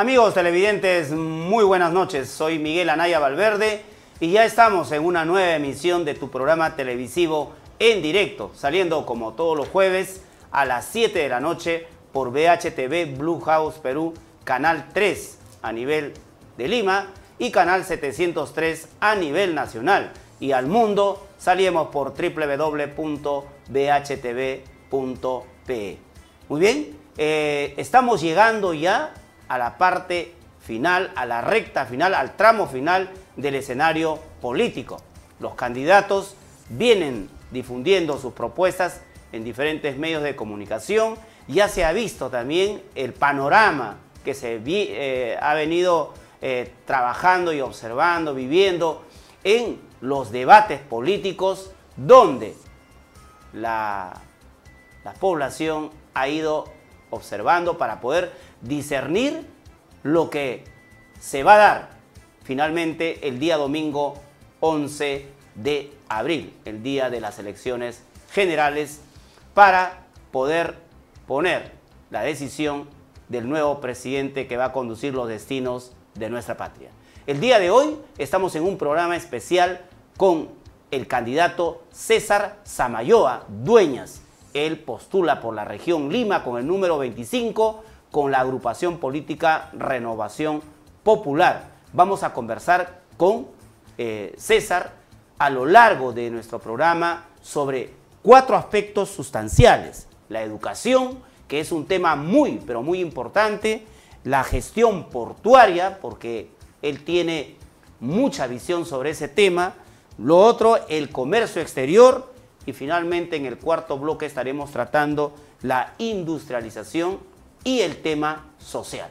Amigos televidentes, muy buenas noches. Soy Miguel Anaya Valverde y ya estamos en una nueva emisión de tu programa televisivo en directo, saliendo como todos los jueves a las 7 de la noche por BHTV Blue House Perú, Canal 3 a nivel de Lima y Canal 703 a nivel nacional. Y al mundo salimos por www.bhtv.pe. Muy bien, eh, estamos llegando ya a la parte final, a la recta final, al tramo final del escenario político. Los candidatos vienen difundiendo sus propuestas en diferentes medios de comunicación. Ya se ha visto también el panorama que se eh, ha venido eh, trabajando y observando, viviendo en los debates políticos donde la población ha ido observando para poder discernir lo que se va a dar finalmente el día domingo 11 de abril, el día de las elecciones generales, para poder poner la decisión del nuevo presidente que va a conducir los destinos de nuestra patria. El día de hoy estamos en un programa especial con el candidato César Samayoa Dueñas. Él postula por la región Lima con el número 25 con la agrupación política Renovación Popular. Vamos a conversar con eh, César a lo largo de nuestro programa sobre cuatro aspectos sustanciales. La educación, que es un tema muy, pero muy importante. La gestión portuaria, porque él tiene mucha visión sobre ese tema. Lo otro, el comercio exterior. Y finalmente, en el cuarto bloque estaremos tratando la industrialización y el tema social.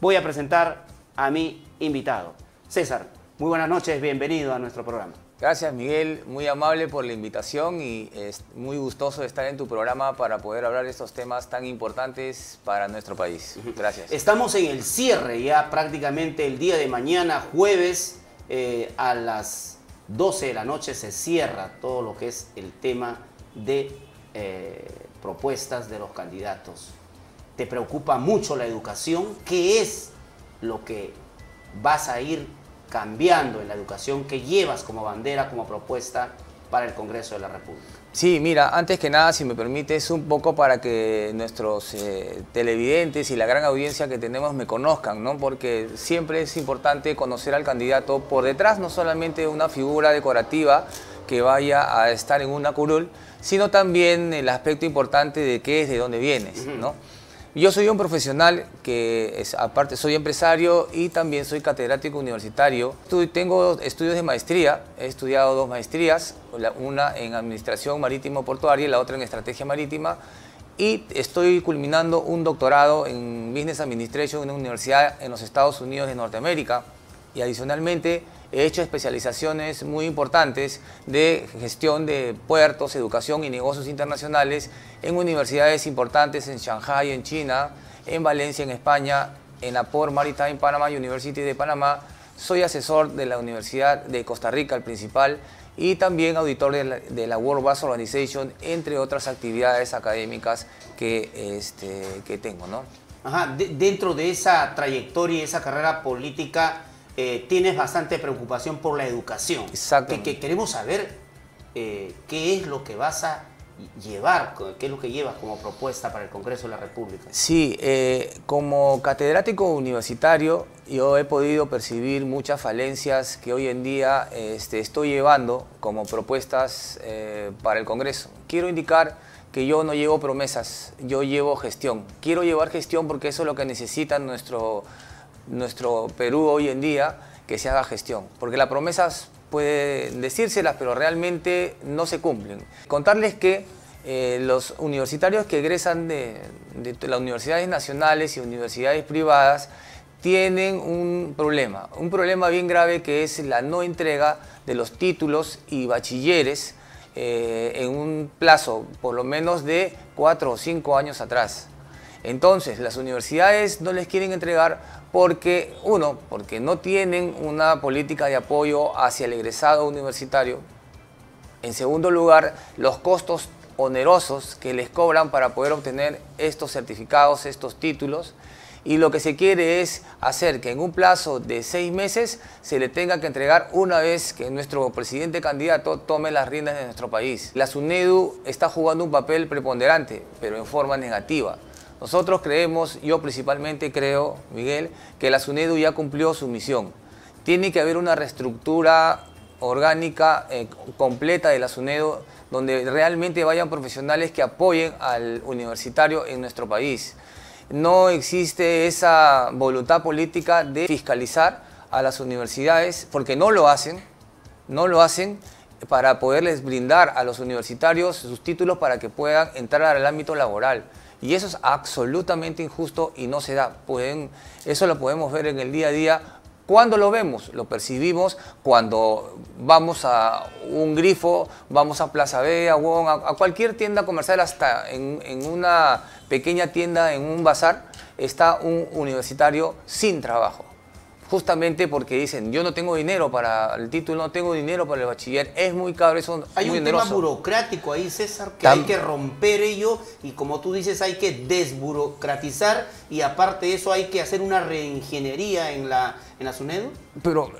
Voy a presentar a mi invitado. César, muy buenas noches, bienvenido a nuestro programa. Gracias Miguel, muy amable por la invitación y es eh, muy gustoso estar en tu programa para poder hablar de estos temas tan importantes para nuestro país. Gracias. Estamos en el cierre ya prácticamente el día de mañana, jueves, eh, a las 12 de la noche se cierra todo lo que es el tema de eh, propuestas de los candidatos te preocupa mucho la educación, ¿qué es lo que vas a ir cambiando en la educación que llevas como bandera, como propuesta para el Congreso de la República? Sí, mira, antes que nada, si me permites, un poco para que nuestros eh, televidentes y la gran audiencia que tenemos me conozcan, ¿no? Porque siempre es importante conocer al candidato por detrás, no solamente una figura decorativa que vaya a estar en una curul, sino también el aspecto importante de qué es, de dónde vienes, ¿no? Yo soy un profesional que es, aparte soy empresario y también soy catedrático universitario. Tengo estudios de maestría, he estudiado dos maestrías, una en Administración Marítimo Portuaria y la otra en Estrategia Marítima. Y estoy culminando un doctorado en Business Administration en una universidad en los Estados Unidos de Norteamérica. Y adicionalmente he hecho especializaciones muy importantes de gestión de puertos, educación y negocios internacionales en universidades importantes en Shanghai, en China, en Valencia, en España, en la Port Maritime Panama University de Panamá. Soy asesor de la Universidad de Costa Rica, el principal, y también auditor de la, World bus Organization, entre otras actividades académicas que, este, tengo. ¿no? dentro de esa trayectoria y esa carrera política, eh, tienes bastante preocupación por la educación. Exacto. Que, que, queremos saber eh, qué es lo que vas a llevar, qué es lo que llevas como propuesta para el Congreso de la República. Sí, eh, como catedrático universitario yo he podido percibir muchas falencias que hoy en día este, estoy llevando como propuestas para el Congreso. Quiero indicar que yo no llevo promesas, yo llevo gestión. Quiero llevar gestión porque eso es lo que necesita nuestro nuestro Perú hoy en día que se haga gestión, porque las promesas pueden decírselas, pero realmente no se cumplen. Contarles que eh, los universitarios que egresan de, las universidades nacionales y universidades privadas tienen un problema, un problema bien grave que es la no entrega de los títulos y bachilleres eh, en un plazo por lo menos de cuatro o cinco años atrás. Entonces, las universidades no les quieren entregar porque, uno, porque no tienen una política de apoyo hacia el egresado universitario. En segundo lugar, los costos onerosos que les cobran para poder obtener estos certificados, estos títulos. Y lo que se quiere es hacer que en un plazo de seis meses se le tenga que entregar una vez que nuestro presidente candidato tome las riendas de nuestro país. La SUNEDU está jugando un papel preponderante, pero en forma negativa. Nosotros creemos, yo principalmente creo, Miguel, que la SUNEDU ya cumplió su misión. Tiene que haber una reestructura orgánica eh, completa de la SUNEDU donde realmente vayan profesionales que apoyen al universitario en nuestro país. No existe esa voluntad política de fiscalizar a las universidades porque no lo hacen, no lo hacen para poderles brindar a los universitarios sus títulos para que puedan entrar al ámbito laboral. Y eso es absolutamente injusto y no se da. Pueden, eso lo podemos ver en el día a día. Cuando lo vemos? Lo percibimos cuando vamos a un grifo, vamos a Plaza B, a Wong, a, cualquier tienda comercial, hasta en una pequeña tienda, en un bazar, está un universitario sin trabajo justamente porque dicen, yo no tengo dinero para el título, no tengo dinero para el bachiller, es muy caro, eso Hay un tema burocrático ahí, César, que hay que romper ello y como tú dices, hay que desburocratizar y aparte de eso hay que hacer una reingeniería en la, en Pero,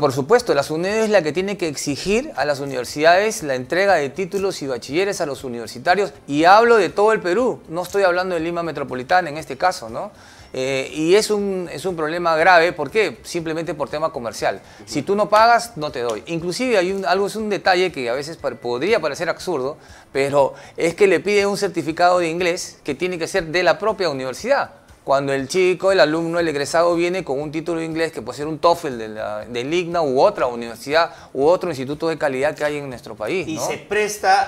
por supuesto, la SUNED es la que tiene que exigir a las universidades la entrega de títulos y bachilleres a los universitarios y hablo de todo el Perú, no estoy hablando de Lima Metropolitana en este caso, ¿no? Eh, y es un, es un problema grave, ¿por qué? Simplemente por tema comercial. Si tú no pagas, no te doy. Inclusive hay un, algo, es un detalle que a veces podría parecer absurdo, pero es que le piden un certificado de inglés que tiene que ser de la propia universidad cuando el chico, el alumno, el egresado viene con un título de inglés que puede ser un TOEFL de, la, de Ligna u otra universidad u otro instituto de calidad que hay en nuestro país. Y se presta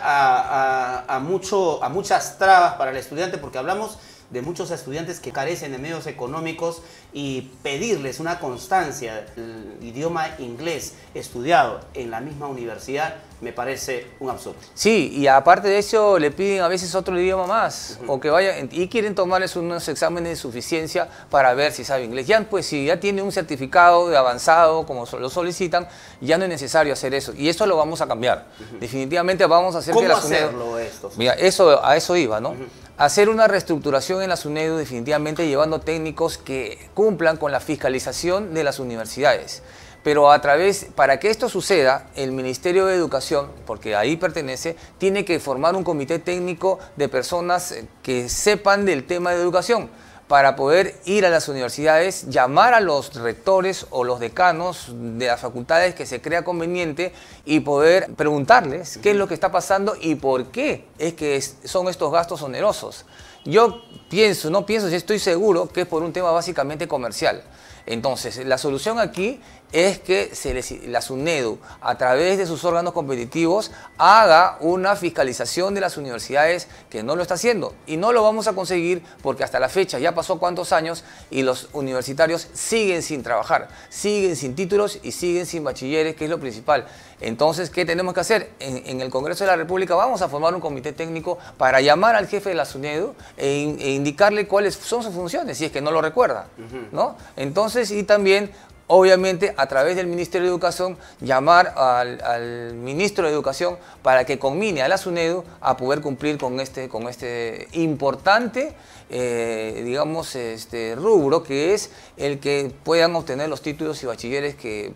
a, mucho, a muchas trabas para el estudiante porque hablamos de muchos estudiantes que carecen de medios económicos y pedirles una constancia del idioma inglés estudiado en la misma universidad me parece un absurdo. Sí, y aparte de eso le piden a veces otro idioma más o que vayan y quieren tomarles unos exámenes de suficiencia para ver si sabe inglés. Ya pues si ya tiene un certificado de avanzado como lo solicitan, ya no es necesario hacer eso y eso lo vamos a cambiar. Definitivamente vamos a hacer ¿Cómo que la hacerlo esto? Mira, eso a eso iba, ¿no? hacer una reestructuración en la SUNEDU definitivamente llevando técnicos que cumplan con la fiscalización de las universidades. Pero a través, para que esto suceda, el Ministerio de Educación, porque ahí pertenece, tiene que formar un comité técnico de personas que sepan del tema de educación para poder ir a las universidades, llamar a los rectores o los decanos de las facultades que se crea conveniente y poder preguntarles qué es lo que está pasando y por qué es que son estos gastos onerosos. Yo pienso, no pienso, si estoy seguro que es por un tema básicamente comercial. Entonces, la solución aquí es que se les, la SUNEDU, a través de sus órganos competitivos, haga una fiscalización de las universidades que no lo está haciendo. Y no lo vamos a conseguir porque hasta la fecha ya pasó cuántos años y los universitarios siguen sin trabajar, siguen sin títulos y siguen sin bachilleres, que es lo principal. Entonces, ¿qué tenemos que hacer? En, el Congreso de la República vamos a formar un comité técnico para llamar al jefe de la SUNEDU e, e indicarle cuáles son sus funciones, si es que no lo recuerda. ¿no? Entonces, y también obviamente a través del Ministerio de Educación llamar al, Ministro de Educación para que combine a la SUNEDU a poder cumplir con este, con este importante, eh, digamos, este rubro que es el que puedan obtener los títulos y bachilleres que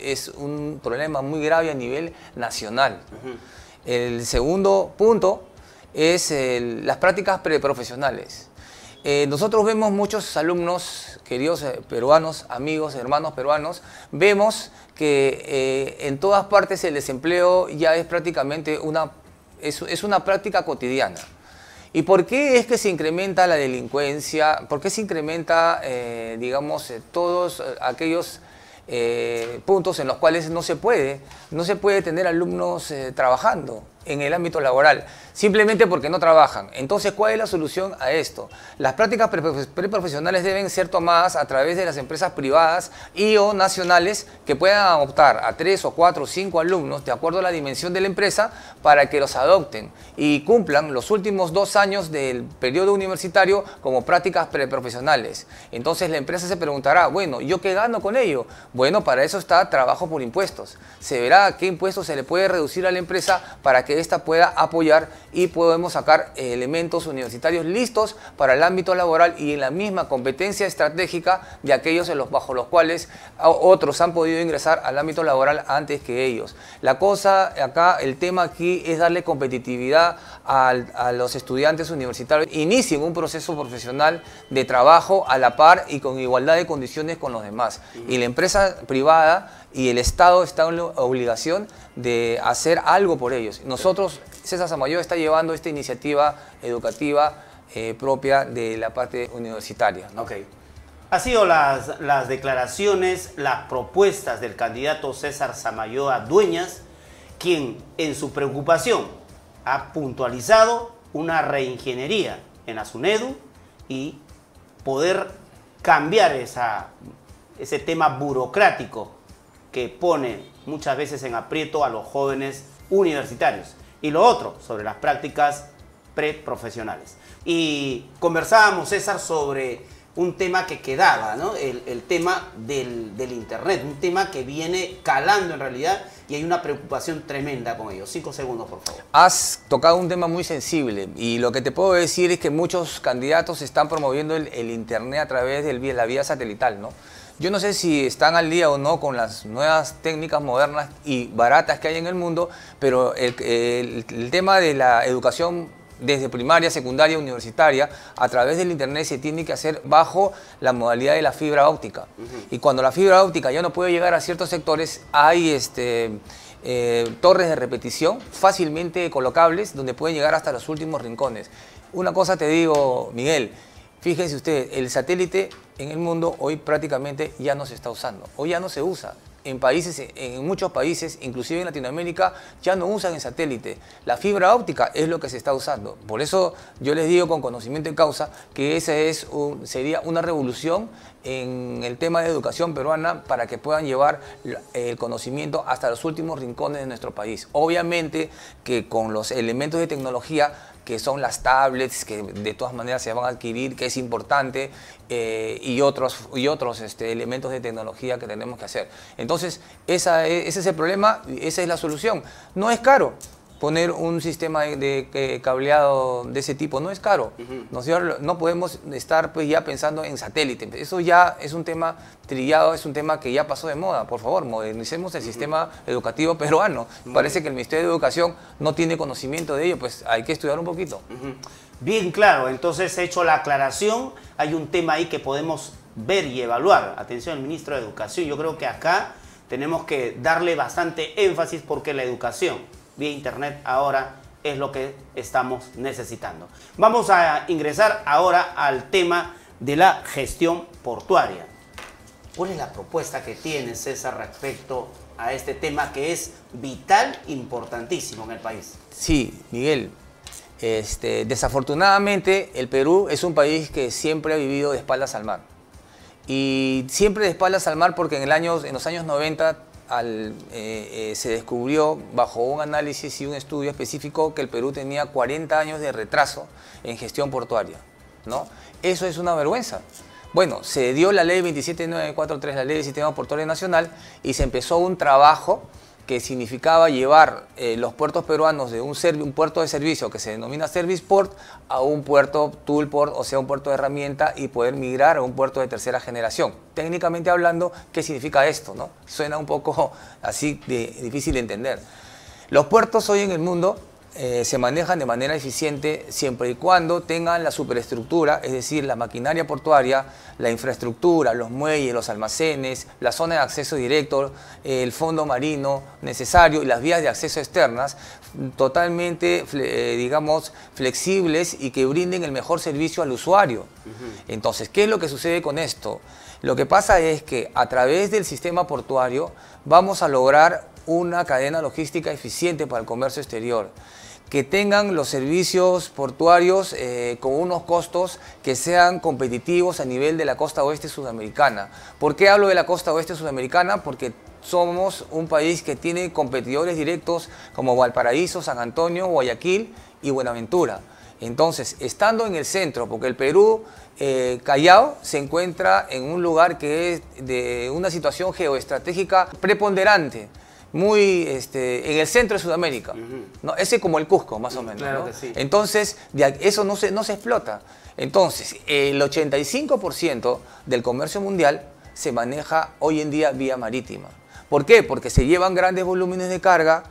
es un problema muy grave a nivel nacional. El segundo punto es las prácticas preprofesionales. Eh, nosotros vemos muchos alumnos, queridos eh, peruanos, amigos, hermanos peruanos, vemos que eh, en todas partes el desempleo ya es prácticamente una, es, una práctica cotidiana. ¿Y por qué es que se incrementa la delincuencia? ¿Por qué se incrementa, eh, digamos, todos aquellos puntos en los cuales no se puede, no se puede tener alumnos trabajando? en el ámbito laboral, simplemente porque no trabajan. Entonces, ¿cuál es la solución a esto? Las prácticas preprofesionales deben ser tomadas a través de las empresas privadas y o nacionales que puedan optar a tres o cuatro o cinco alumnos de acuerdo a la dimensión de la empresa para que los adopten y cumplan los últimos dos años del periodo universitario como prácticas preprofesionales. Entonces la empresa se preguntará, bueno, ¿yo qué gano con ello? Bueno, para eso está trabajo por impuestos. Se verá qué impuestos se le puede reducir a la empresa para que esta pueda apoyar y podemos sacar eh, elementos universitarios listos para el ámbito laboral y en la misma competencia estratégica de aquellos en los, bajo los cuales otros han podido ingresar al ámbito laboral antes que ellos. La cosa acá, el tema aquí es darle competitividad a, a los estudiantes universitarios. Inicien un proceso profesional de trabajo a la par y con igualdad de condiciones con los demás. Y la empresa privada y el Estado está en la obligación de hacer algo por ellos. Nosotros, César Samayo está llevando esta iniciativa educativa eh, propia de la parte universitaria. Ha sido las, declaraciones, las propuestas del candidato César Samayoa Dueñas, quien en su preocupación ha puntualizado una reingeniería en Azunedu y poder cambiar esa, ese tema burocrático que pone muchas veces en aprieto a los jóvenes universitarios. Y lo otro, sobre las prácticas preprofesionales. Y conversábamos, César, sobre un tema que quedaba, ¿no? El, tema del, Internet, un tema que viene calando en realidad y hay una preocupación tremenda con ello. Cinco segundos, por favor. Has tocado un tema muy sensible y lo que te puedo decir es que muchos candidatos están promoviendo el, el Internet a través de la vía satelital, ¿no? Yo no sé si están al día o no con las nuevas técnicas modernas y baratas que hay en el mundo, pero el, tema de la educación desde primaria, secundaria, universitaria, a través del Internet se tiene que hacer bajo la modalidad de la fibra óptica. Y cuando la fibra óptica ya no puede llegar a ciertos sectores, hay este, eh, torres de repetición fácilmente colocables donde pueden llegar hasta los últimos rincones. Una cosa te digo, Miguel, fíjense ustedes, el satélite en el mundo hoy prácticamente ya no se está usando, hoy ya no se usa. En países, en muchos países, inclusive en Latinoamérica, ya no usan el satélite. La fibra óptica es lo que se está usando. Por eso yo les digo con conocimiento en causa que esa es un, sería una revolución en el tema de educación peruana para que puedan llevar el conocimiento hasta los últimos rincones de nuestro país. Obviamente que con los elementos de tecnología que son las tablets que de todas maneras se van a adquirir, que es importante, eh, y otros, y otros este, elementos de tecnología que tenemos que hacer. Entonces, esa e, ese es el problema, esa es la solución. No es caro, poner un sistema de, eh, cableado de ese tipo. No es caro. no podemos estar pues, ya pensando en satélite. Eso ya es un tema trillado, es un tema que ya pasó de moda. Por favor, modernicemos el sistema educativo peruano. Parece que el Ministerio de Educación no tiene conocimiento de ello, pues hay que estudiar un poquito. Bien claro, entonces he hecho la aclaración, hay un tema ahí que podemos ver y evaluar. Atención al ministro de Educación, yo creo que acá tenemos que darle bastante énfasis porque la educación vía internet ahora es lo que estamos necesitando. Vamos a ingresar ahora al tema de la gestión portuaria. ¿Cuál es la propuesta que tiene César respecto a este tema que es vital, importantísimo en el país? Sí, Miguel. Este, desafortunadamente el Perú es un país que siempre ha vivido de espaldas al mar. Y siempre de espaldas al mar porque en, el en los años 90 eh, eh, se descubrió bajo un análisis y un estudio específico que el Perú tenía 40 años de retraso en gestión portuaria. ¿no? Eso es una vergüenza. Bueno, se dio la ley 27943, la ley del Sistema Portuario Nacional, y se empezó un trabajo que significaba llevar eh, los puertos peruanos de un, un, puerto de servicio que se denomina Service Port a un puerto Tool Port, o sea, un puerto de herramienta y poder migrar a un puerto de tercera generación. Técnicamente hablando, ¿qué significa esto? No? Suena un poco así de difícil de entender. Los puertos hoy en el mundo eh, se manejan de manera eficiente siempre y cuando tengan la superestructura, es decir, la maquinaria portuaria, la infraestructura, los muelles, los almacenes, la zona de acceso directo, el fondo marino necesario y las vías de acceso externas totalmente, eh, digamos, flexibles y que brinden el mejor servicio al usuario. Entonces, ¿qué es lo que sucede con esto? Lo que pasa es que a través del sistema portuario vamos a lograr una cadena logística eficiente para el comercio exterior que tengan los servicios portuarios eh, con unos costos que sean competitivos a nivel de la costa oeste sudamericana. ¿Por qué hablo de la costa oeste sudamericana? Porque somos un país que tiene competidores directos como Valparaíso, San Antonio, Guayaquil y Buenaventura. Entonces, estando en el centro, porque el Perú, eh, Callao, se encuentra en un lugar que es de una situación geoestratégica preponderante muy este, en el centro de Sudamérica. Ese como el Cusco, más o menos. Entonces, eso no se, no se explota. Entonces, el 85% del comercio mundial se maneja hoy en día vía marítima. ¿Por qué? Porque se llevan grandes volúmenes de carga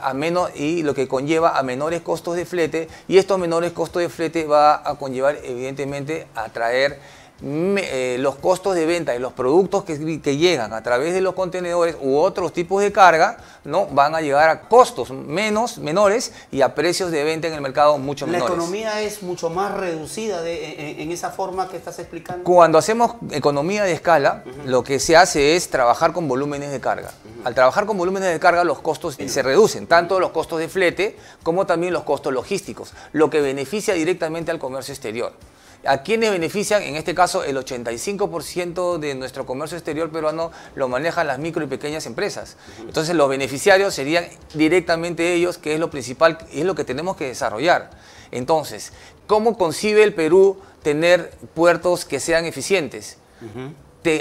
a menos, y lo que conlleva a menores costos de flete y estos menores costos de flete va a conllevar evidentemente a traer eh, los costos de venta y los productos que, llegan a través de los contenedores u otros tipos de carga no van a llegar a costos menos menores y a precios de venta en el mercado mucho menores. La economía es mucho más reducida en, esa forma que estás explicando. Cuando hacemos economía de escala, lo que se hace es trabajar con volúmenes de carga. Al trabajar con volúmenes de carga, los costos se reducen, tanto los costos de flete como también los costos logísticos, lo que beneficia directamente al comercio exterior. ¿A quiénes benefician? En este caso, el 85% de nuestro comercio exterior peruano lo manejan las micro y pequeñas empresas. Entonces, los beneficiarios serían directamente ellos, que es lo principal, es lo que tenemos que desarrollar. Entonces, ¿cómo concibe el Perú tener puertos que sean eficientes?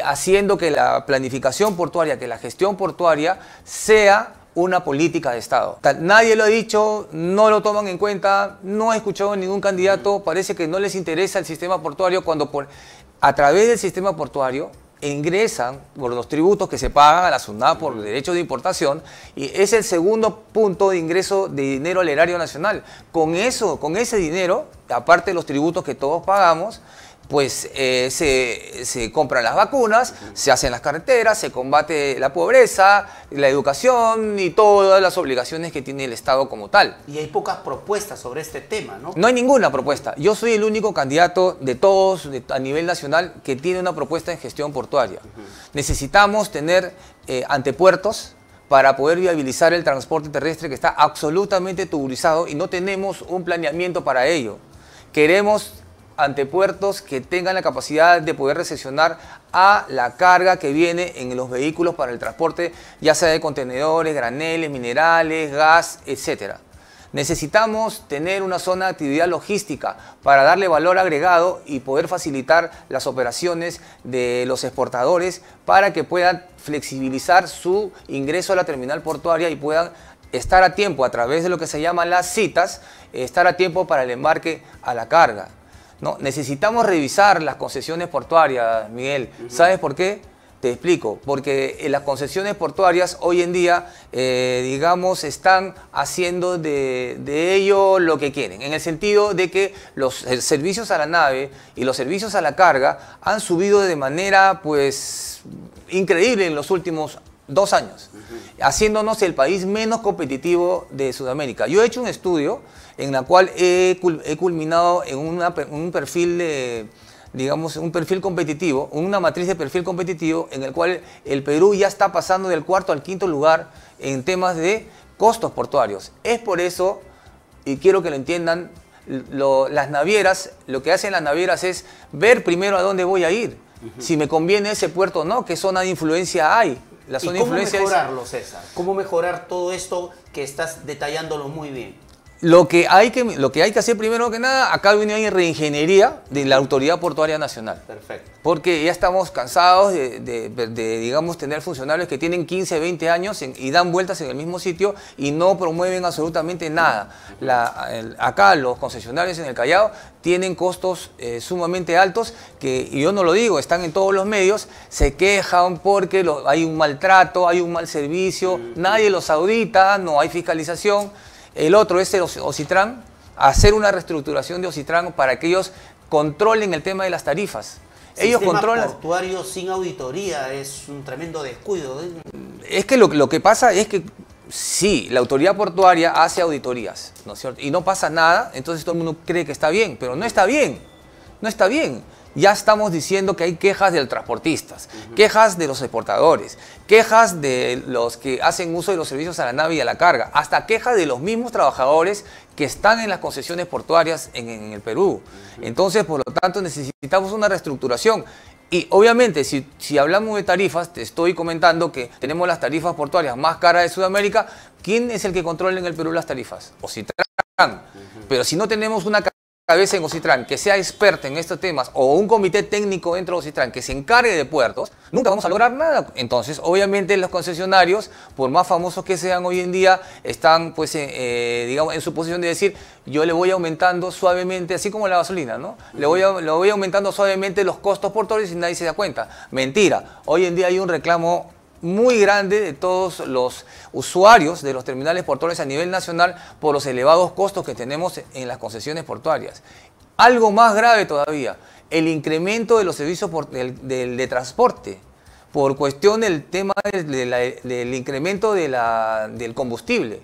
haciendo que la planificación portuaria, que la gestión portuaria sea una política de Estado. Nadie lo ha dicho, no lo toman en cuenta, no ha escuchado a ningún candidato, parece que no les interesa el sistema portuario cuando por, a través del sistema portuario ingresan por los tributos que se pagan a la SUNAT por derecho de importación y es el segundo punto de ingreso de dinero al erario nacional. Con eso, con ese dinero, aparte de los tributos que todos pagamos, pues eh, se, compran las vacunas, se hacen las carreteras, se combate la pobreza, la educación y todas las obligaciones que tiene el Estado como tal. Y hay pocas propuestas sobre este tema, ¿no? No hay ninguna propuesta. Yo soy el único candidato de todos a nivel nacional que tiene una propuesta en gestión portuaria. Necesitamos tener eh, antepuertos, para poder viabilizar el transporte terrestre que está absolutamente tuburizado y no tenemos un planeamiento para ello. Queremos antepuertos que tengan la capacidad de poder recepcionar a la carga que viene en los vehículos para el transporte, ya sea de contenedores, graneles, minerales, gas, etc. Necesitamos tener una zona de actividad logística para darle valor agregado y poder facilitar las operaciones de los exportadores para que puedan flexibilizar su ingreso a la terminal portuaria y puedan estar a tiempo a través de lo que se llaman las citas, estar a tiempo para el embarque a la carga. No, necesitamos revisar las concesiones portuarias, Miguel. ¿Sabes por qué? Te explico, porque eh, las concesiones portuarias hoy en día, eh, digamos, están haciendo de, ello lo que quieren, en el sentido de que los servicios a la nave y los servicios a la carga han subido de manera, pues, increíble en los últimos dos años, haciéndonos el país menos competitivo de Sudamérica. Yo he hecho un estudio en la cual he, culminado en un perfil de digamos, un perfil competitivo, una matriz de perfil competitivo en el cual el Perú ya está pasando del cuarto al quinto lugar en temas de costos portuarios. Es por eso, y quiero que lo entiendan, las navieras, lo que hacen las navieras es ver primero a dónde voy a ir, si me conviene ese puerto o no, qué zona de influencia hay. cómo de mejorarlo, César? ¿Cómo mejorar todo esto que estás detallándolo muy bien? Lo que, hay que, lo que hay que hacer primero que nada, acá viene ahí reingeniería de la Autoridad Portuaria Nacional. Perfecto. Porque ya estamos cansados de, digamos, tener funcionarios que tienen 15, 20 años y dan vueltas en el mismo sitio y no promueven absolutamente nada. acá los concesionarios en el Callao tienen costos eh, sumamente altos que, y yo no lo digo, están en todos los medios, se quejan porque hay un maltrato, hay un mal servicio, nadie los audita, no hay fiscalización. El otro es el Ocitran, hacer una reestructuración de Ocitran para que ellos controlen el tema de las tarifas. Ellos Sistema controlan. portuario sin auditoría es un tremendo descuido. ¿eh? Es que lo, lo que pasa es que sí, la autoridad portuaria hace auditorías, ¿no es cierto? Y no pasa nada, entonces todo el mundo cree que está bien, pero no está bien. No está bien ya estamos diciendo que hay quejas de los transportistas, quejas de los exportadores, quejas de los que hacen uso de los servicios a la nave y a la carga, hasta quejas de los mismos trabajadores que están en las concesiones portuarias en, el Perú. Entonces, por lo tanto, necesitamos una reestructuración. Y obviamente, si, hablamos de tarifas, te estoy comentando que tenemos las tarifas portuarias más caras de Sudamérica. ¿Quién es el que controla en el Perú las tarifas? O si uh Pero si no tenemos una cabeza en Ocitran que sea experta en estos temas o un comité técnico dentro de Ocitran que se encargue de puertos, nunca vamos a lograr nada. Entonces, obviamente los concesionarios, por más famosos que sean hoy en día, están pues, eh, eh, digamos, en su posición de decir, yo le voy aumentando suavemente, así como la gasolina, ¿no? Le voy, le voy aumentando suavemente los costos portuarios y nadie se da cuenta. Mentira. Hoy en día hay un reclamo muy grande de todos los usuarios de los terminales portuarios a nivel nacional por los elevados costos que tenemos en las concesiones portuarias. Algo más grave todavía, el incremento de los servicios de transporte por cuestión del tema del, incremento del combustible.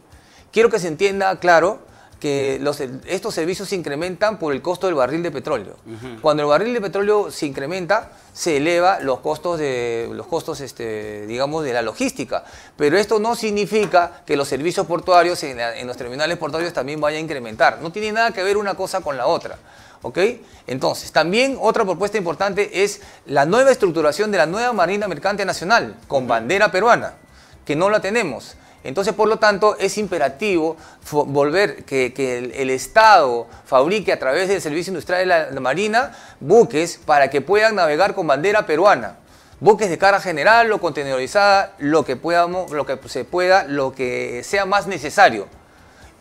Quiero que se entienda claro que estos servicios se incrementan por el costo del barril de petróleo. Cuando el barril de petróleo se incrementa, se eleva los costos de los costos este, digamos de la logística, pero esto no significa que los servicios portuarios en, en los terminales portuarios también vayan a incrementar. No tiene nada que ver una cosa con la otra. ¿ok? Entonces, también otra propuesta importante es la nueva estructuración de la nueva Marina Mercante Nacional con bandera peruana, que no la tenemos. Entonces, por lo tanto, es imperativo volver que, el, Estado fabrique a través del Servicio Industrial de la, Marina buques para que puedan navegar con bandera peruana. Buques de cara general o contenedorizada, lo que, podamos, lo que se pueda, lo que sea más necesario.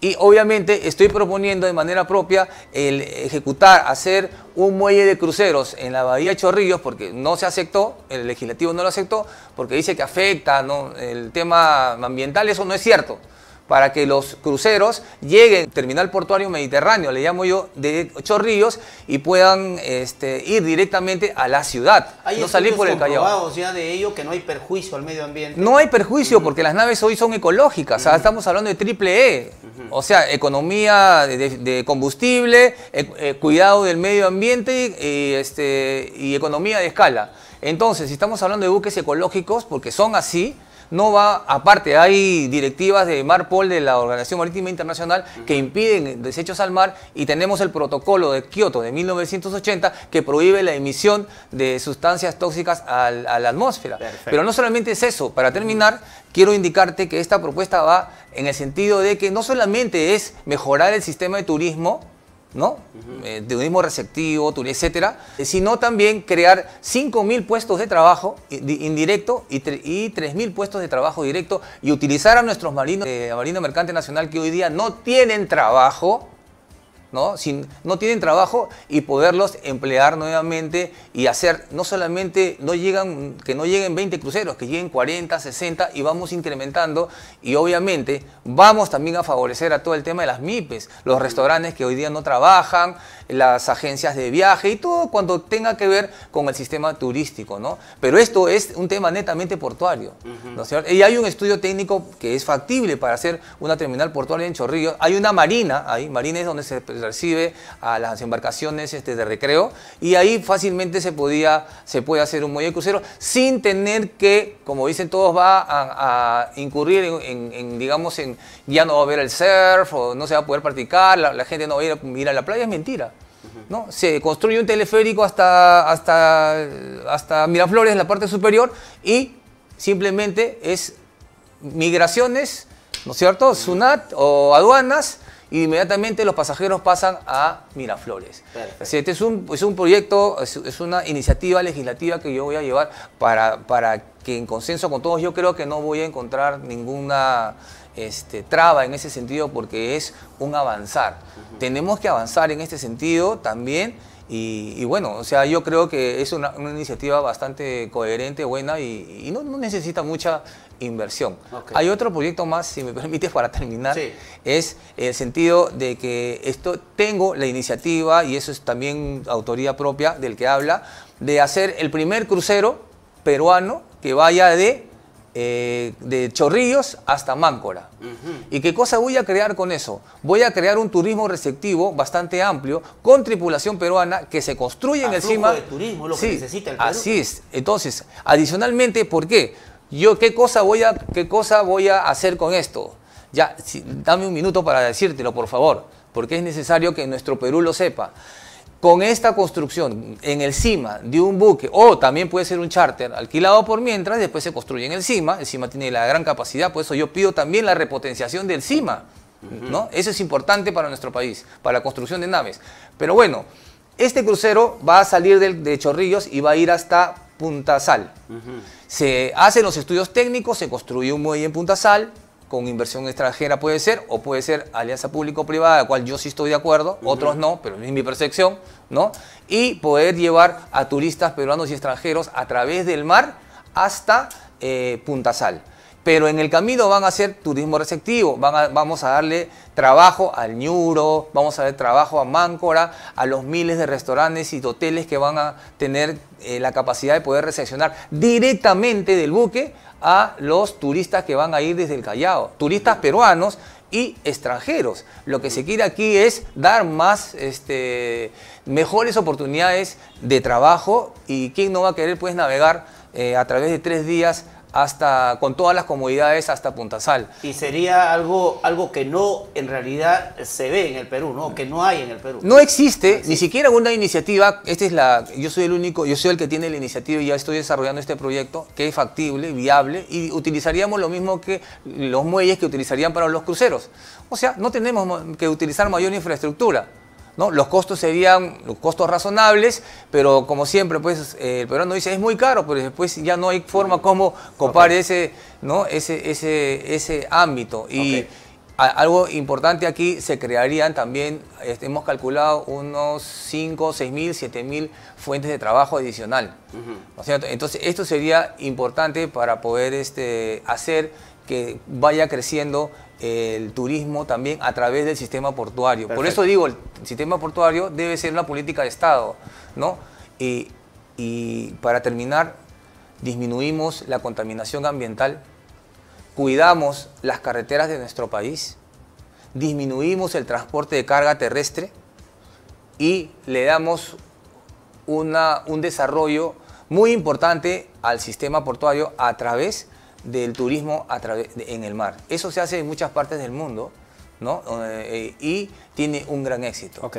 Y obviamente estoy proponiendo de manera propia el ejecutar, hacer un muelle de cruceros en la Bahía Chorrillos, porque no se aceptó, el legislativo no lo aceptó, porque dice que afecta ¿no? el tema ambiental, eso no es cierto para que los cruceros lleguen al terminal portuario mediterráneo, le llamo yo, de Chorrillos y puedan este, ir directamente a la ciudad, ¿Hay no salir por el Callao. ya de ello que no hay perjuicio al medio ambiente? No hay perjuicio porque las naves hoy son ecológicas, estamos hablando de triple E, o sea, economía de, combustible, e, eh, cuidado del medio ambiente y, este, y economía de escala. Entonces, si estamos hablando de buques ecológicos, porque son así, no va, aparte, hay directivas de Marpol, de la Organización Marítima Internacional, que impiden desechos al mar y tenemos el protocolo de Kioto de 1980 que prohíbe la emisión de sustancias tóxicas a la atmósfera. Pero no solamente es eso, para terminar, quiero indicarte que esta propuesta va en el sentido de que no solamente es mejorar el sistema de turismo, ¿no? Eh, receptivo, turismo, etcétera, eh, sino también crear 5.000 puestos de trabajo indirecto y, 3.000 puestos de trabajo directo y utilizar a nuestros marinos, eh, a Mercante Nacional que hoy día no tienen trabajo, ¿no? Si no tienen trabajo y poderlos emplear nuevamente y hacer, no solamente no llegan, que no lleguen 20 cruceros, que lleguen 40, 60 y vamos incrementando y obviamente vamos también a favorecer a todo el tema de las MIPES, los restaurantes que hoy día no trabajan, las agencias de viaje y todo cuando tenga que ver con el sistema turístico, ¿no? Pero esto es un tema netamente portuario, Y hay un estudio técnico que es factible para hacer una terminal portuaria en Chorrillos, hay una marina, ahí, marina es donde se recibe a las embarcaciones este, de recreo y ahí fácilmente se, podía, se puede hacer un muelle crucero sin tener que, como dicen todos, va a, incurrir en, digamos, en ya no va a haber el surf o no se va a poder practicar, la, gente no va a ir, a ir a la playa, es mentira. ¿No? Se construye un teleférico hasta, hasta, hasta Miraflores, en la parte superior, y simplemente es migraciones, ¿no es cierto? SUNAT o aduanas, inmediatamente los pasajeros pasan a Miraflores. este es un, proyecto, es, una iniciativa legislativa que yo voy a llevar para, para que en consenso con todos yo creo que no voy a encontrar ninguna este, traba en ese sentido porque es un avanzar. Tenemos que avanzar en este sentido también y, bueno, o sea, yo creo que es una, iniciativa bastante coherente, buena y, no, necesita mucha inversión. Hay otro proyecto más, si me permites, para terminar. Es el sentido de que esto tengo la iniciativa, y eso es también autoría propia del que habla, de hacer el primer crucero peruano que vaya de eh, de Chorrillos hasta Máncora. ¿Y qué cosa voy a crear con eso? Voy a crear un turismo receptivo bastante amplio con tripulación peruana que se construye en encima. turismo, lo que necesita el Perú. Así es. Entonces, adicionalmente, ¿por qué? Yo, ¿qué cosa voy a, qué cosa voy a hacer con esto? Ya, dame un minuto para decírtelo, por favor, porque es necesario que nuestro Perú lo sepa con esta construcción en el cima de un buque o también puede ser un charter alquilado por mientras, después se construye en el cima, el cima tiene la gran capacidad, por eso yo pido también la repotenciación del cima, ¿no? Eso es importante para nuestro país, para la construcción de naves. Pero bueno, este crucero va a salir de, de Chorrillos y va a ir hasta Punta Sal. Se hacen los estudios técnicos, se construye un muelle en Punta Sal, con inversión extranjera puede ser, o puede ser alianza público-privada, la cual yo sí estoy de acuerdo, otros no, pero es mi percepción, ¿no? Y poder llevar a turistas peruanos y extranjeros a través del mar hasta eh, Punta Sal pero en el camino van a ser turismo receptivo, vamos a darle trabajo al Ñuro, vamos a dar trabajo a Máncora, a los miles de restaurantes y hoteles que van a tener eh, la capacidad de poder recepcionar directamente del buque a los turistas que van a ir desde el Callao, turistas peruanos y extranjeros. Lo que se quiere aquí es dar más, este, mejores oportunidades de trabajo y quien no va a querer pues navegar eh, a través de tres días hasta con todas las comodidades hasta Punta Sal. Y sería algo, algo que no en realidad se ve en el Perú, ¿no? Que no hay en el Perú. No existe, ni siquiera una iniciativa, esta es la, yo soy el único, yo soy el que tiene la iniciativa y ya estoy desarrollando este proyecto que es factible, viable y utilizaríamos lo mismo que los muelles que utilizarían para los cruceros. O sea, no tenemos que utilizar mayor infraestructura. ¿no? Los costos serían los costos razonables, pero como siempre, pues pero eh, el peruano dice es muy caro, pero después ya no hay forma como copar ese, ¿no? ese, ese, ese ámbito. Y algo importante aquí, se crearían también, este, hemos calculado unos 5, 6 mil, 7 mil fuentes de trabajo adicional. Entonces, esto sería importante para poder este, hacer que vaya creciendo el turismo también a través del sistema portuario. Por eso digo, el sistema portuario debe ser una política de Estado, ¿no? Y, para terminar, disminuimos la contaminación ambiental, cuidamos las carreteras de nuestro país, disminuimos el transporte de carga terrestre y le damos una, un desarrollo muy importante al sistema portuario a través del turismo a en el mar. Eso se hace en muchas partes del mundo, eh, eh, y tiene un gran éxito. Ok,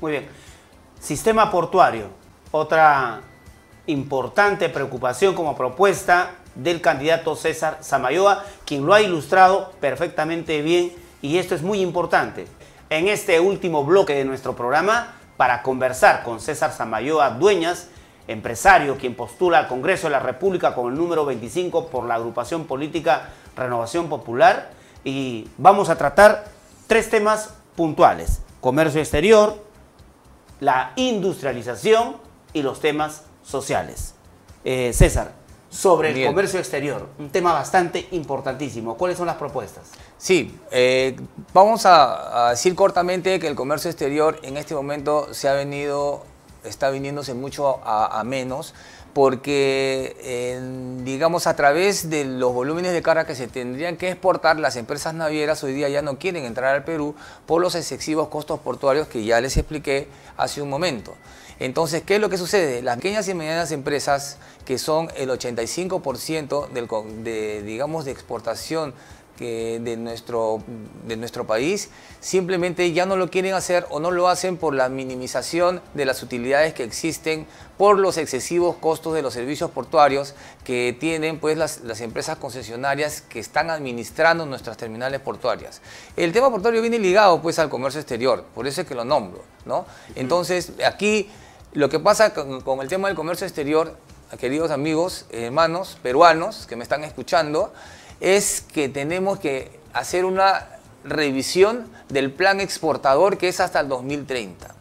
muy bien. Sistema portuario, otra importante preocupación como propuesta del candidato César Samayoa, quien lo ha ilustrado perfectamente bien y esto es muy importante. En este último bloque de nuestro programa, para conversar con César Samayoa Dueñas, empresario, quien postula al Congreso de la República con el número 25 por la agrupación política Renovación Popular. Y vamos a tratar tres temas puntuales, comercio exterior, la industrialización y los temas sociales. Eh, César, sobre el comercio exterior, un tema bastante importantísimo. ¿Cuáles son las propuestas? Sí, eh, vamos a decir cortamente que el comercio exterior en este momento se ha venido está viniéndose mucho a, menos porque, digamos, a través de los volúmenes de carga que se tendrían que exportar, las empresas navieras hoy día ya no quieren entrar al Perú por los excesivos costos portuarios que ya les expliqué hace un momento. Entonces, ¿qué es lo que sucede? Las pequeñas y medianas empresas, que son el 85% de, digamos, de exportación de, nuestro, de nuestro país, simplemente ya no lo quieren hacer o no lo hacen por la minimización de las utilidades que existen, por los excesivos costos de los servicios portuarios que tienen pues, las, empresas concesionarias que están administrando nuestras terminales portuarias. El tema portuario viene ligado pues, al comercio exterior, por eso es que lo nombro. ¿no? Entonces, aquí lo que pasa con el tema del comercio exterior, queridos amigos, hermanos peruanos que me están escuchando, es que tenemos que hacer una revisión del plan exportador que es hasta el 2030.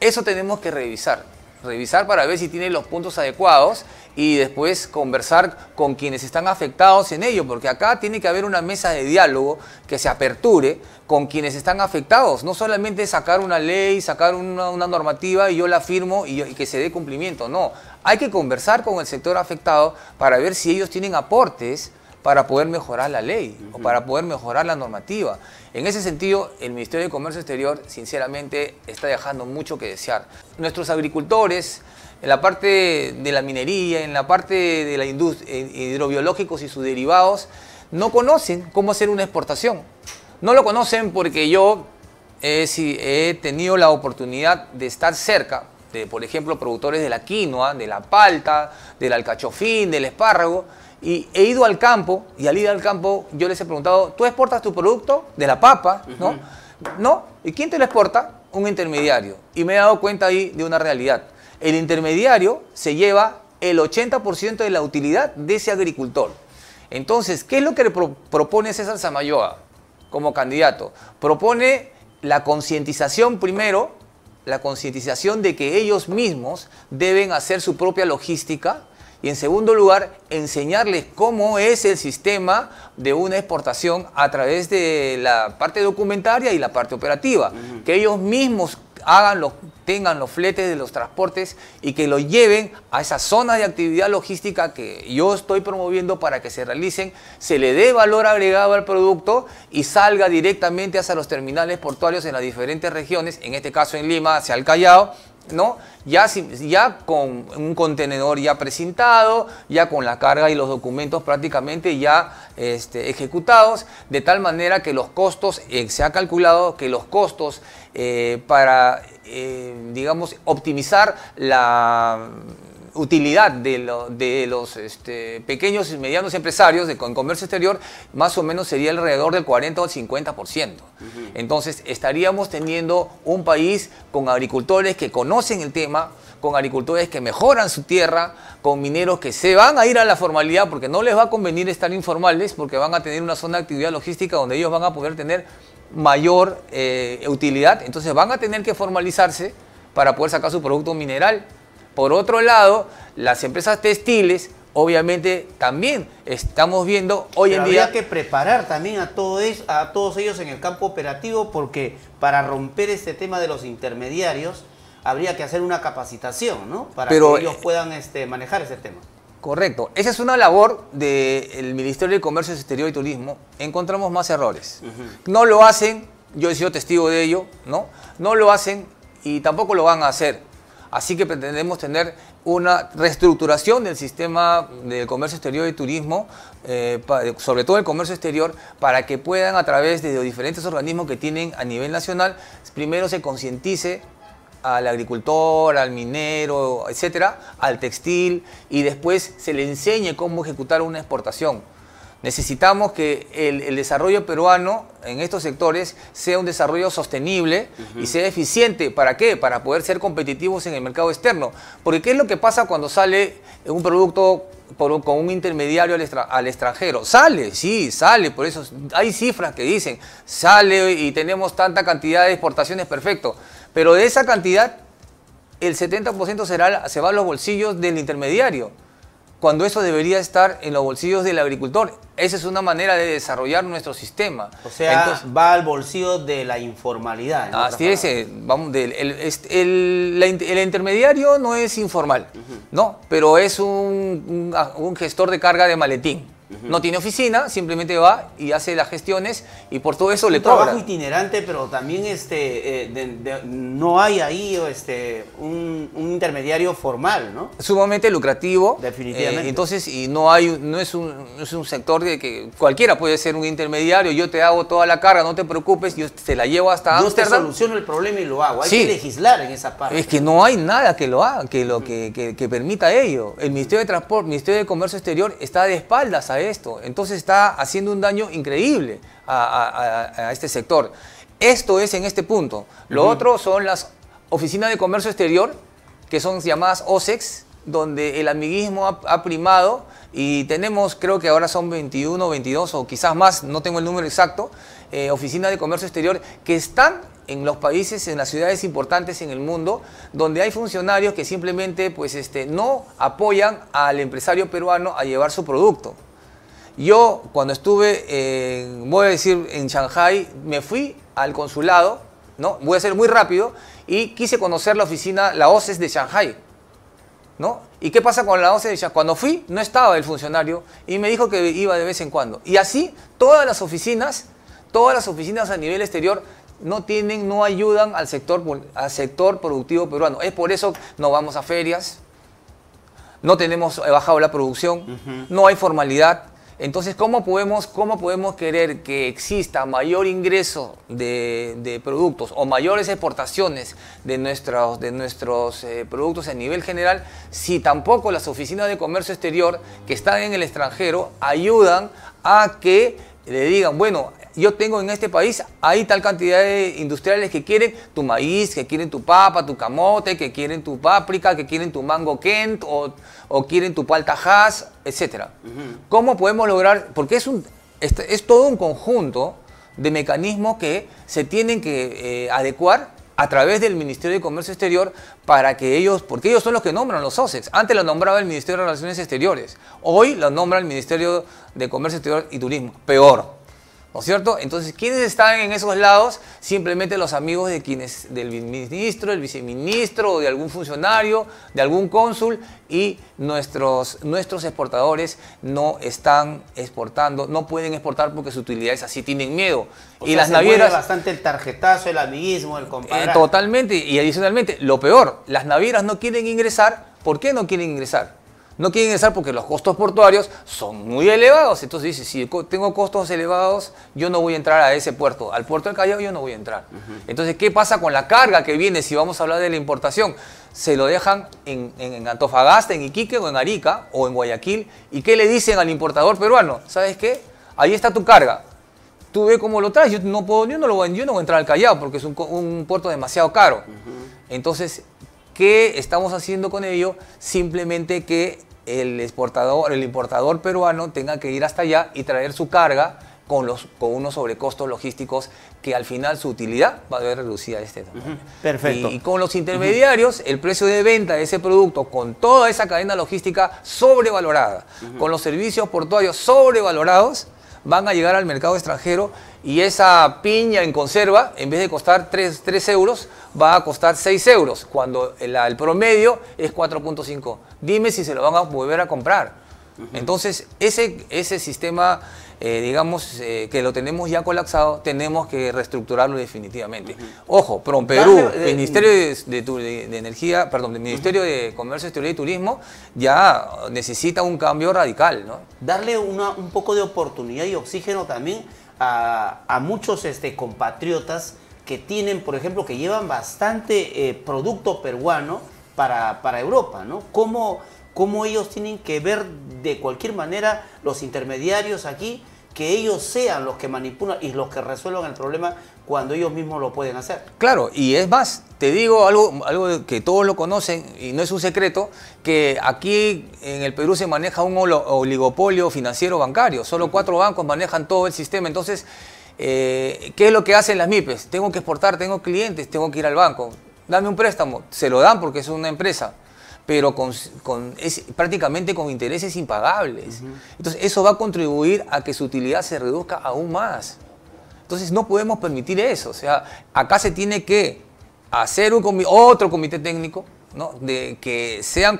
Eso tenemos que revisar, revisar para ver si tiene los puntos adecuados y después conversar con quienes están afectados en ello, porque acá tiene que haber una mesa de diálogo que se aperture con quienes están afectados, no solamente sacar una ley, sacar una, normativa y yo la firmo y que se dé cumplimiento, no, hay que conversar con el sector afectado para ver si ellos tienen aportes para poder mejorar la ley o para poder mejorar la normativa. En ese sentido, el Ministerio de Comercio Exterior, sinceramente, está dejando mucho que desear. Nuestros agricultores, en la parte de la minería, en la parte de la industria, eh, hidrobiológicos y sus derivados, no conocen cómo hacer una exportación. No lo conocen porque yo he tenido la oportunidad de estar cerca de, por ejemplo, productores de la quinoa, de la palta, del alcachofín, del espárrago, y he ido al campo, y al ir al campo yo les he preguntado, ¿tú exportas tu producto de la papa? ¿No? ¿No? ¿Y quién te lo exporta? Un intermediario. Y me he dado cuenta ahí de una realidad. El intermediario se lleva el 80% de la utilidad de ese agricultor. Entonces, ¿qué es lo que le propone César Samayoa como candidato? Propone la concientización primero, la concientización de que ellos mismos deben hacer su propia logística y en segundo lugar, enseñarles cómo es el sistema de una exportación a través de la parte documentaria y la parte operativa. Que ellos mismos hagan los, tengan los fletes de los transportes y que los lleven a esa zona de actividad logística que yo estoy promoviendo para que se realicen, se le dé valor agregado al producto y salga directamente hacia los terminales portuarios en las diferentes regiones, en este caso en Lima, hacia el Callao, ¿no? Ya, ya con un contenedor ya presentado, ya con la carga y los documentos prácticamente ya este, ejecutados, de tal manera que los costos, eh, se ha calculado que los costos eh, para, eh, digamos, optimizar la utilidad de, los este, pequeños y medianos empresarios en comercio exterior más o menos sería alrededor del 40 o 50%. Entonces estaríamos teniendo un país con agricultores que conocen el tema, con agricultores que mejoran su tierra, con mineros que se van a ir a la formalidad porque no les va a convenir estar informales porque van a tener una zona de actividad logística donde ellos van a poder tener mayor eh, utilidad. Entonces van a tener que formalizarse para poder sacar su producto mineral por otro lado, las empresas textiles obviamente también estamos viendo hoy en día... Habría que preparar también a todos, a todos ellos en el campo operativo porque para romper este tema de los intermediarios habría que hacer una capacitación, ¿no? Para que ellos puedan este, manejar ese tema. Correcto. Esa es una labor del Ministerio de Comercio Exterior y Turismo. Encontramos más errores. No lo hacen, yo he sido testigo de ello, ¿no? No lo hacen y tampoco lo van a hacer Así que pretendemos tener una reestructuración del sistema de comercio exterior y turismo, eh, sobre todo el comercio exterior, para que puedan a través de los diferentes organismos que tienen a nivel nacional, primero se concientice al agricultor, al minero, etcétera, al textil, y después se le enseñe cómo ejecutar una exportación. Necesitamos que el, desarrollo peruano en estos sectores sea un desarrollo sostenible y sea eficiente. ¿Para qué? Para poder ser competitivos en el mercado externo. Porque ¿qué es lo que pasa cuando sale un producto con un intermediario al, extranjero? Sale, sí, sale. Por eso hay cifras que dicen, sale y tenemos tanta cantidad de exportaciones, perfecto. Pero de esa cantidad, el 70% será, se va a los bolsillos del intermediario cuando eso debería estar en los bolsillos del agricultor. Esa es una manera de desarrollar nuestro sistema. O sea, va al bolsillo de la informalidad. Así es, eh, vamos, el, intermediario no es informal, ¿no? Pero es ah, un gestor de carga de maletín. No tiene oficina, simplemente va y hace las gestiones y por todo eso es le un trabajo itinerante, pero también este, eh, no hay ahí este, un, intermediario formal, ¿no? Sumamente lucrativo. Eh, Definitivamente. entonces, y no, hay, no es, un, sector de que cualquiera puede ser un intermediario. Yo te hago toda la carga, no te preocupes, yo te la llevo hasta yo te soluciono el problema y lo hago. Hay que legislar en esa parte. Es que no hay nada que lo haga, que, lo, que, permita ello. El Ministerio de Transporte, Ministerio de Comercio Exterior está de espaldas a esto. Entonces está haciendo un daño increíble a, este sector. Esto es en este punto. Lo otro son las oficinas de comercio exterior, que son llamadas OSEX, donde el amiguismo ha, primado y tenemos, creo que ahora son 21, 22 o quizás más, no tengo el número exacto, eh, oficinas de comercio exterior que están en los países, en las ciudades importantes en el mundo, donde hay funcionarios que simplemente pues, este, no apoyan al empresario peruano a llevar su producto. Yo cuando estuve, en, voy a decir, en Shanghai, me fui al consulado, ¿no? Voy a ser muy rápido, y quise conocer la oficina, la OCES de Shanghai, ¿no? ¿Y qué pasa con la OCE de Shanghai? Cuando fui, no estaba el funcionario y me dijo que iba de vez en cuando. Y así, todas las oficinas, todas las oficinas a nivel exterior no tienen, no ayudan al sector, sector productivo peruano. Es por eso no vamos a ferias, no tenemos eh, bajado la producción, no hay formalidad, entonces, ¿cómo podemos, cómo podemos querer que exista mayor ingreso de, productos o mayores exportaciones de nuestros, de nuestros eh, productos a nivel general si tampoco las oficinas de comercio exterior que están en el extranjero ayudan a que le digan, bueno, yo tengo en este país, hay tal cantidad de industriales que quieren tu maíz, que quieren tu papa, tu camote, que quieren tu páprica, que quieren tu mango Kent o, quieren tu palta Hass, etc. ¿Cómo podemos lograr? Porque es, todo un conjunto de mecanismos que se tienen que eh, adecuar a través del Ministerio de Comercio Exterior para que ellos, porque ellos son los que nombran los OSEX. Antes lo nombraba el Ministerio de Relaciones Exteriores, hoy lo nombra el Ministerio de Comercio Exterior y Turismo. Peor, ¿No es cierto? Entonces, ¿quiénes están en esos lados? Simplemente los amigos de quienes, del ministro, el viceministro, de algún funcionario, de algún cónsul, y nuestros, nuestros exportadores no están exportando, no pueden exportar porque sus utilidades así tienen miedo. y las se navieras. bastante el tarjetazo, el amiguismo, el compadre. Eh, totalmente, y adicionalmente, lo peor, las navieras no quieren ingresar. ¿Por qué no quieren ingresar? no quieren estar porque los costos portuarios son muy elevados. Entonces dice, si tengo costos elevados, yo no voy a entrar a ese puerto. Al puerto del Callao yo no voy a entrar. Entonces, ¿qué pasa con la carga que viene si vamos a hablar de la importación? Se lo dejan en, Antofagasta, en Iquique o en Arica o en Guayaquil. ¿Y qué le dicen al importador peruano? ¿Sabes qué? Ahí está tu carga tú ve cómo lo traes, yo no puedo, yo no, lo, yo no voy a entrar al Callao porque es un, puerto demasiado caro. Entonces, ¿qué estamos haciendo con ello? Simplemente que el exportador, el importador peruano tenga que ir hasta allá y traer su carga con, los, con unos sobrecostos logísticos que al final su utilidad va a ver reducida este tamaño. Perfecto. Y, con los intermediarios, el precio de venta de ese producto con toda esa cadena logística sobrevalorada, con los servicios portuarios sobrevalorados, van a llegar al mercado extranjero y esa piña en conserva, en vez de costar 3, euros, va a costar 6 euros, cuando el, promedio es 4.5. Dime si se lo van a volver a comprar. Entonces, ese, ese sistema eh, digamos, eh, que lo tenemos ya colapsado, tenemos que reestructurarlo definitivamente. Ojo, pero Perú el eh, Ministerio mm. de, Energía, perdón, el Ministerio de Comercio, Exterior y Turismo ya necesita un cambio radical, ¿no? Darle un poco de oportunidad y oxígeno también a, muchos este, compatriotas que tienen, por ejemplo, que llevan bastante producto peruano para, para, Europa, ¿no? ¿Cómo, ¿Cómo ellos tienen que ver de cualquier manera los intermediarios aquí que ellos sean los que manipulan y los que resuelvan el problema cuando ellos mismos lo pueden hacer. Claro, y es más, te digo algo, algo que todos lo conocen y no es un secreto, que aquí en el Perú se maneja un oligopolio financiero bancario, solo cuatro bancos manejan todo el sistema, entonces, eh, ¿qué es lo que hacen las MIPES? Tengo que exportar, tengo clientes, tengo que ir al banco, dame un préstamo, se lo dan porque es una empresa, pero con, prácticamente con intereses impagables. Entonces, eso va a contribuir a que su utilidad se reduzca aún más. Entonces, no podemos permitir eso. O sea, acá se tiene que hacer un otro comité técnico, ¿no? de que sean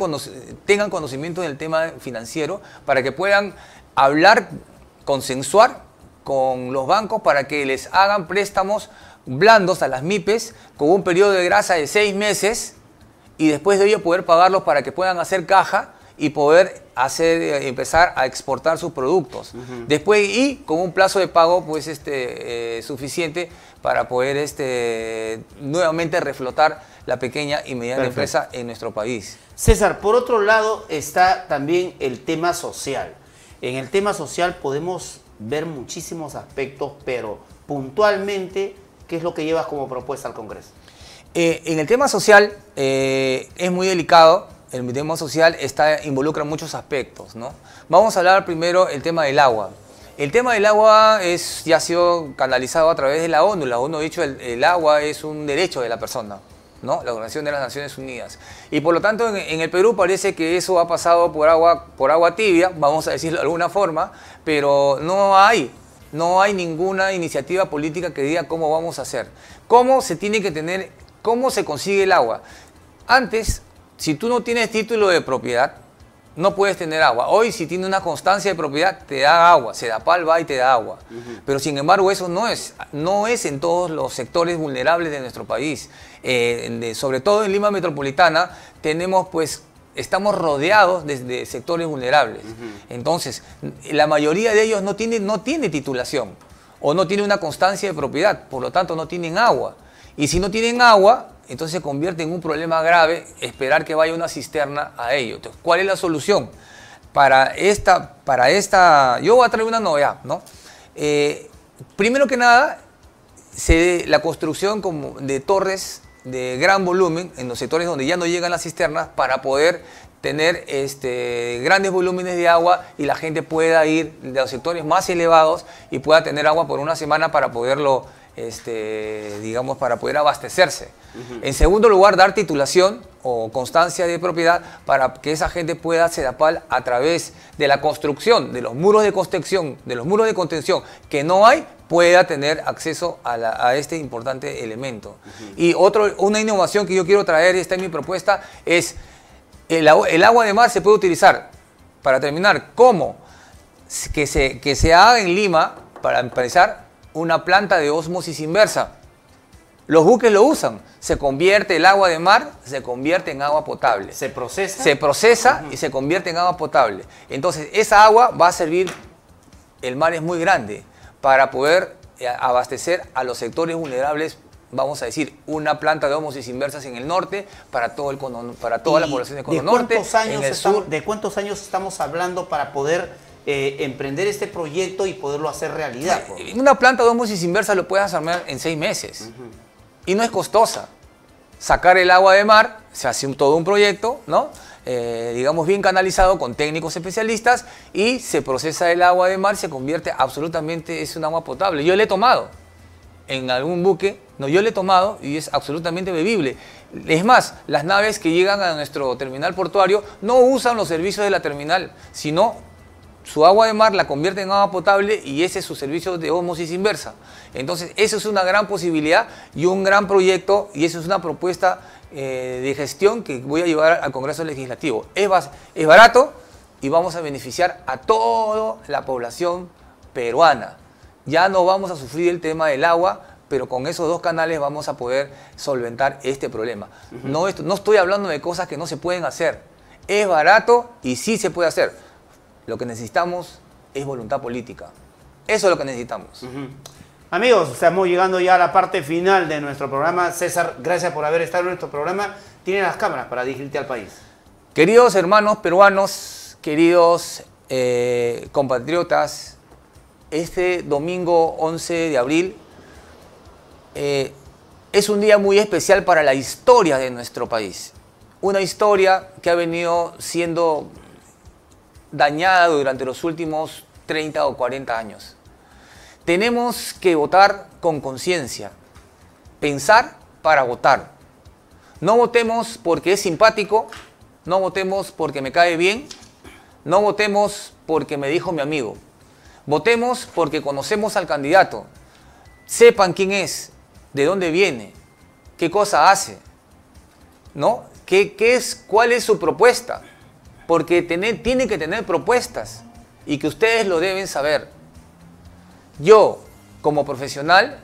tengan conocimiento del tema financiero para que puedan hablar, consensuar con los bancos para que les hagan préstamos blandos a las MIPES con un periodo de grasa de seis meses y después de ello poder pagarlos para que puedan hacer caja y poder hacer, eh, empezar a exportar sus productos. Después, y con un plazo de pago pues, este, eh, suficiente para poder este, nuevamente reflotar la pequeña y mediana empresa en nuestro país. César, por otro lado está también el tema social. En el tema social podemos ver muchísimos aspectos, pero puntualmente, ¿qué es lo que llevas como propuesta al Congreso? Eh, en el tema social eh, es muy delicado. El tema social está, involucra muchos aspectos. ¿no? Vamos a hablar primero el tema del agua. El tema del agua es, ya ha sido canalizado a través de la ONU. La ONU ha dicho el, el agua es un derecho de la persona. ¿no? la Organización de las Naciones Unidas. Y por lo tanto en, el Perú parece que eso ha pasado por agua, por agua tibia, vamos a decirlo de alguna forma, pero no hay, no hay ninguna iniciativa política que diga cómo vamos a hacer. ¿Cómo se tiene que tener ¿Cómo se consigue el agua? Antes, si tú no tienes título de propiedad, no puedes tener agua. Hoy, si tienes una constancia de propiedad, te da agua, se da palva y te da agua. Pero sin embargo, eso no es, no es en todos los sectores vulnerables de nuestro país. Eh, sobre todo en Lima metropolitana, tenemos pues. Estamos rodeados de, sectores vulnerables. Entonces, la mayoría de ellos no tienen no tiene titulación o no tiene una constancia de propiedad, por lo tanto no tienen agua. Y si no tienen agua, entonces se convierte en un problema grave esperar que vaya una cisterna a ellos. ¿cuál es la solución? Para esta, para esta, yo voy a traer una novedad, ¿no? Eh, primero que nada, la construcción como de torres de gran volumen en los sectores donde ya no llegan las cisternas para poder tener este, grandes volúmenes de agua y la gente pueda ir de los sectores más elevados y pueda tener agua por una semana para poderlo este, digamos, para poder abastecerse. En segundo lugar, dar titulación o constancia de propiedad para que esa gente pueda APAL a través de la construcción de los muros de contención, de los muros de contención que no hay, pueda tener acceso a, este importante elemento. Y otro, una innovación que yo quiero traer, y está en mi propuesta, es el, agua de mar se puede utilizar, para terminar, cómo que se, que se haga en Lima, para empezar, una planta de osmosis inversa. Los buques lo usan. Se convierte el agua de mar, se convierte en agua potable. ¿Se procesa? Se procesa y se convierte en agua potable. Entonces, esa agua va a servir, el mar es muy grande, para poder eh, abastecer a los sectores vulnerables, vamos a decir, una planta de osmosis inversa en el norte para, todo el para toda la población del cono norte. ¿De cuántos años estamos hablando para poder eh, emprender este proyecto y poderlo hacer realidad. Una planta de homosis inversa lo puedes armar en seis meses y no es costosa. Sacar el agua de mar, se hace todo un proyecto, ¿no? Eh, digamos, bien canalizado con técnicos especialistas y se procesa el agua de mar, se convierte absolutamente, es un agua potable. Yo le he tomado en algún buque, no, yo le he tomado y es absolutamente bebible. Es más, las naves que llegan a nuestro terminal portuario no usan los servicios de la terminal, sino su agua de mar la convierte en agua potable y ese es su servicio de osmosis inversa. Entonces, eso es una gran posibilidad y un gran proyecto y eso es una propuesta eh, de gestión que voy a llevar al Congreso Legislativo. Es, barato y vamos a beneficiar a toda la población peruana. Ya no vamos a sufrir el tema del agua, pero con esos dos canales vamos a poder solventar este problema. no, no estoy hablando de cosas que no se pueden hacer. Es barato y sí se puede hacer lo que necesitamos es voluntad política. Eso es lo que necesitamos. Amigos, estamos llegando ya a la parte final de nuestro programa. César, gracias por haber estado en nuestro programa. Tiene las cámaras para dirigirte al país. Queridos hermanos peruanos, queridos eh, compatriotas, este domingo 11 de abril eh, es un día muy especial para la historia de nuestro país. Una historia que ha venido siendo dañada durante los últimos 30 o 40 años. Tenemos que votar con conciencia, pensar para votar. No votemos porque es simpático, no votemos porque me cae bien, no votemos porque me dijo mi amigo. Votemos porque conocemos al candidato, sepan quién es, de dónde viene, qué cosa hace, ¿no? ¿Qué, qué es, ¿Cuál es su propuesta? porque tienen, que tener propuestas y que ustedes lo deben saber. Yo, como profesional,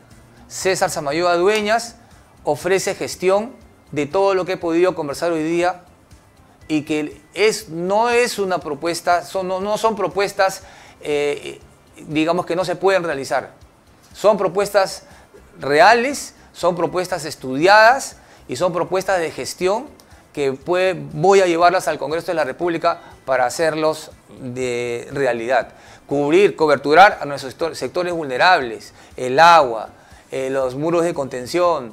César Samayoa Dueñas ofrece gestión de todo lo que he podido conversar hoy día y que es, no es una propuesta, son, no, son propuestas, eh, digamos que no se pueden realizar. Son propuestas reales, son propuestas estudiadas y son propuestas de gestión que voy a llevarlas al Congreso de la República para hacerlos de realidad. Cubrir, coberturar a nuestros sectores vulnerables, el agua, eh, los muros de contención,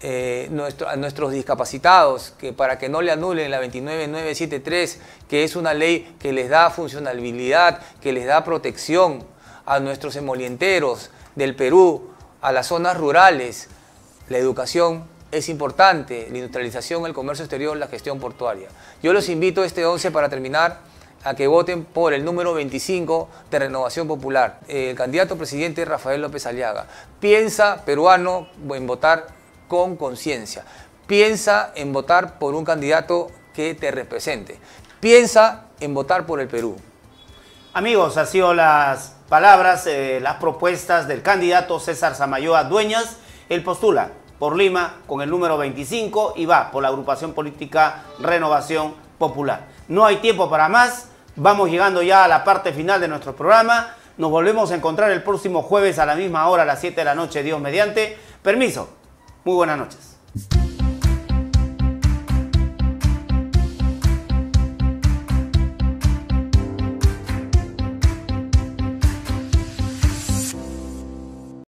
eh, a nuestros discapacitados, que para que no le anulen la 29973, que es una ley que les da funcionalidad, que les da protección a nuestros emolienteros del Perú, a las zonas rurales, la educación es importante la industrialización, el comercio exterior, la gestión portuaria. Yo los invito este 11 para terminar a que voten por el número 25 de Renovación Popular, eh, el candidato presidente Rafael López Aliaga. Piensa, peruano, en votar con conciencia. Piensa en votar por un candidato que te represente. Piensa en votar por el Perú. Amigos, ha sido las palabras, eh, las propuestas del candidato César Samayoa Dueñas. Él postula por Lima con el número 25 y va por la agrupación política Renovación Popular. No hay tiempo para más, vamos llegando ya a la parte final de nuestro programa. Nos volvemos a encontrar el próximo jueves a la misma hora, a las 7 de la noche, Dios mediante. Permiso, muy buenas noches.